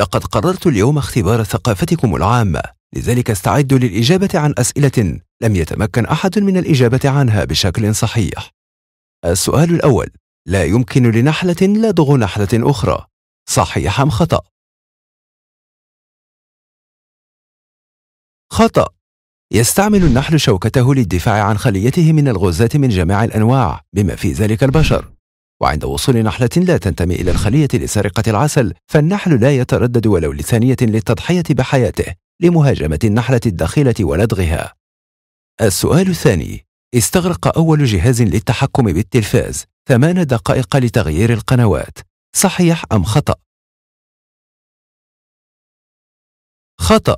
لقد قررت اليوم اختبار ثقافتكم العامة لذلك استعدوا للإجابة عن أسئلة لم يتمكن أحد من الإجابة عنها بشكل صحيح السؤال الأول لا يمكن لنحلة لدغ نحلة أخرى صحيح أم خطأ؟ خطأ يستعمل النحل شوكته للدفاع عن خليته من الغزاة من جميع الأنواع بما في ذلك البشر وعند وصول نحلة لا تنتمي إلى الخلية لسرقة العسل فالنحل لا يتردد ولو لثانية للتضحية بحياته لمهاجمة النحلة الدخيلة ولدغها السؤال الثاني استغرق أول جهاز للتحكم بالتلفاز ثمان دقائق لتغيير القنوات صحيح أم خطأ؟ خطأ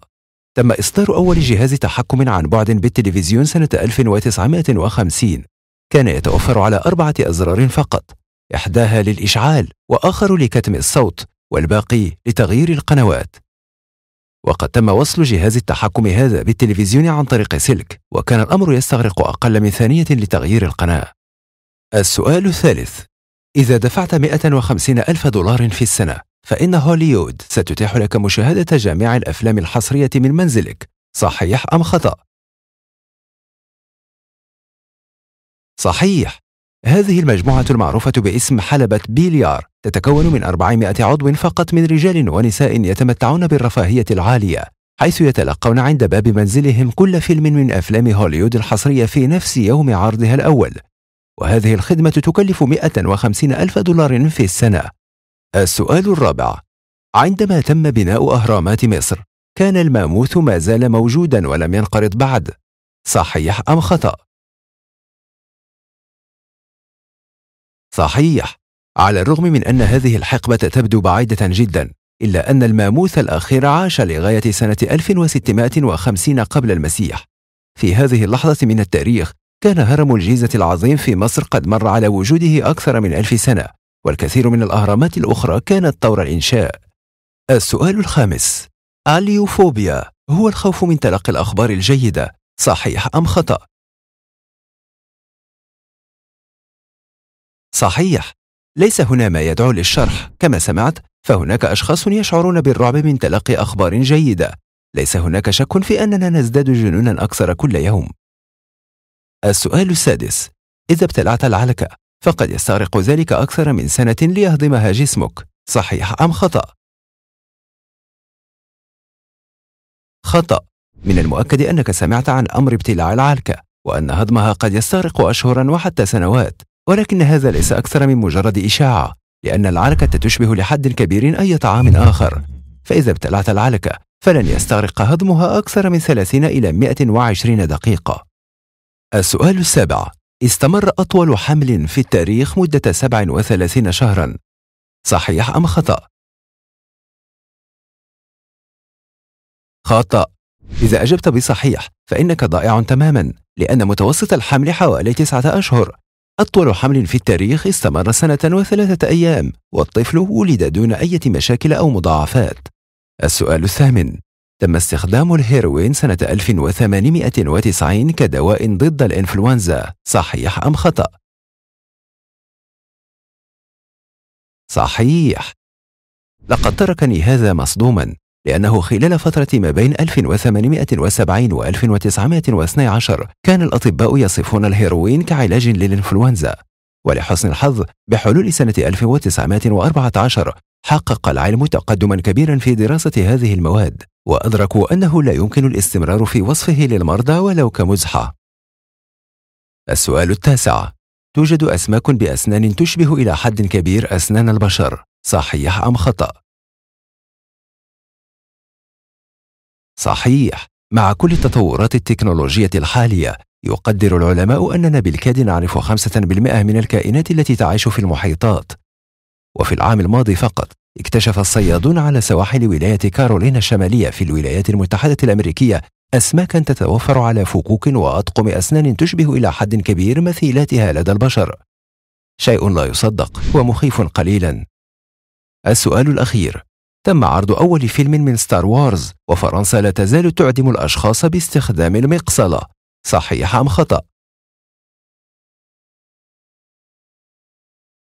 تم إصدار أول جهاز تحكم عن بعد بالتلفزيون سنة 1950 كان يتوفر على أربعة أزرار فقط إحداها للإشعال وآخر لكتم الصوت والباقي لتغيير القنوات وقد تم وصل جهاز التحكم هذا بالتلفزيون عن طريق سلك وكان الأمر يستغرق أقل من ثانية لتغيير القناة السؤال الثالث إذا دفعت 150 ألف دولار في السنة فإن هوليوود ستتيح لك مشاهدة جميع الأفلام الحصرية من منزلك صحيح أم خطأ؟ صحيح هذه المجموعة المعروفة باسم حلبة بيليار تتكون من 400 عضو فقط من رجال ونساء يتمتعون بالرفاهية العالية حيث يتلقون عند باب منزلهم كل فيلم من أفلام هوليوود الحصرية في نفس يوم عرضها الأول وهذه الخدمة تكلف 150 ألف دولار في السنة السؤال الرابع عندما تم بناء أهرامات مصر كان الماموث ما زال موجودا ولم ينقرض بعد صحيح أم خطأ؟ صحيح على الرغم من أن هذه الحقبة تبدو بعيدة جدا إلا أن الماموث الأخير عاش لغاية سنة 1650 قبل المسيح في هذه اللحظة من التاريخ كان هرم الجيزة العظيم في مصر قد مر على وجوده أكثر من ألف سنة والكثير من الأهرامات الأخرى كانت طور الإنشاء السؤال الخامس اليوفوبيا هو الخوف من تلقي الأخبار الجيدة صحيح أم خطأ؟ صحيح ليس هنا ما يدعو للشرح كما سمعت فهناك اشخاص يشعرون بالرعب من تلقي اخبار جيده ليس هناك شك في اننا نزداد جنونا اكثر كل يوم السؤال السادس اذا ابتلعت العلكه فقد يستغرق ذلك اكثر من سنه ليهضمها جسمك صحيح ام خطا خطا من المؤكد انك سمعت عن امر ابتلاع العلكه وان هضمها قد يستغرق اشهرا وحتى سنوات ولكن هذا ليس أكثر من مجرد إشاعة لأن العلكة تشبه لحد كبير أي طعام آخر فإذا ابتلعت العلكة فلن يستغرق هضمها أكثر من 30 إلى 120 دقيقة السؤال السابع استمر أطول حمل في التاريخ مدة 37 شهرا صحيح أم خطأ؟ خطأ إذا أجبت بصحيح فإنك ضائع تماما لأن متوسط الحمل حوالي 9 أشهر أطول حمل في التاريخ استمر سنة وثلاثة أيام والطفل ولد دون أي مشاكل أو مضاعفات السؤال الثامن تم استخدام الهيروين سنة 1890 كدواء ضد الإنفلونزا صحيح أم خطأ؟ صحيح لقد تركني هذا مصدوما لأنه خلال فترة ما بين 1870 و 1912 كان الأطباء يصفون الهيروين كعلاج للإنفلونزا ولحسن الحظ بحلول سنة 1914 حقق العلم تقدما كبيرا في دراسة هذه المواد وأدركوا أنه لا يمكن الاستمرار في وصفه للمرضى ولو كمزحة السؤال التاسع توجد أسماك بأسنان تشبه إلى حد كبير أسنان البشر صحيح أم خطأ؟ صحيح مع كل التطورات التكنولوجية الحالية يقدر العلماء أننا بالكاد نعرف 5% من الكائنات التي تعيش في المحيطات وفي العام الماضي فقط اكتشف الصيادون على سواحل ولاية كارولينا الشمالية في الولايات المتحدة الأمريكية أسماكا تتوفر على فكوك وأطقم أسنان تشبه إلى حد كبير مثيلاتها لدى البشر شيء لا يصدق ومخيف قليلا السؤال الأخير تم عرض أول فيلم من ستار وارز وفرنسا لا تزال تعدم الأشخاص باستخدام المقصلة صحيح أم خطأ؟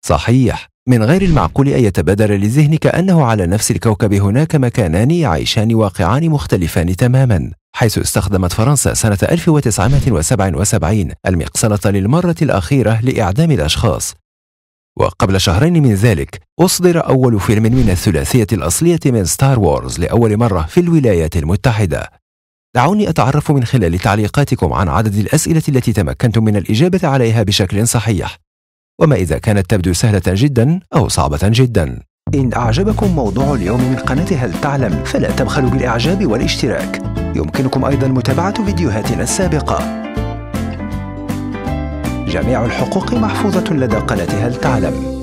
صحيح من غير المعقول أن يتبادر لذهنك أنه على نفس الكوكب هناك مكانان يعيشان واقعان مختلفان تماما حيث استخدمت فرنسا سنة 1977 المقصلة للمرة الأخيرة لإعدام الأشخاص وقبل شهرين من ذلك أصدر أول فيلم من الثلاثية الأصلية من ستار وورز لأول مرة في الولايات المتحدة دعوني أتعرف من خلال تعليقاتكم عن عدد الأسئلة التي تمكنتم من الإجابة عليها بشكل صحيح وما إذا كانت تبدو سهلة جدا أو صعبة جدا إن أعجبكم موضوع اليوم من قناة هل تعلم فلا تبخلوا بالإعجاب والاشتراك يمكنكم أيضا متابعة فيديوهاتنا السابقة جميع الحقوق محفوظة لدى قناة هل تعلم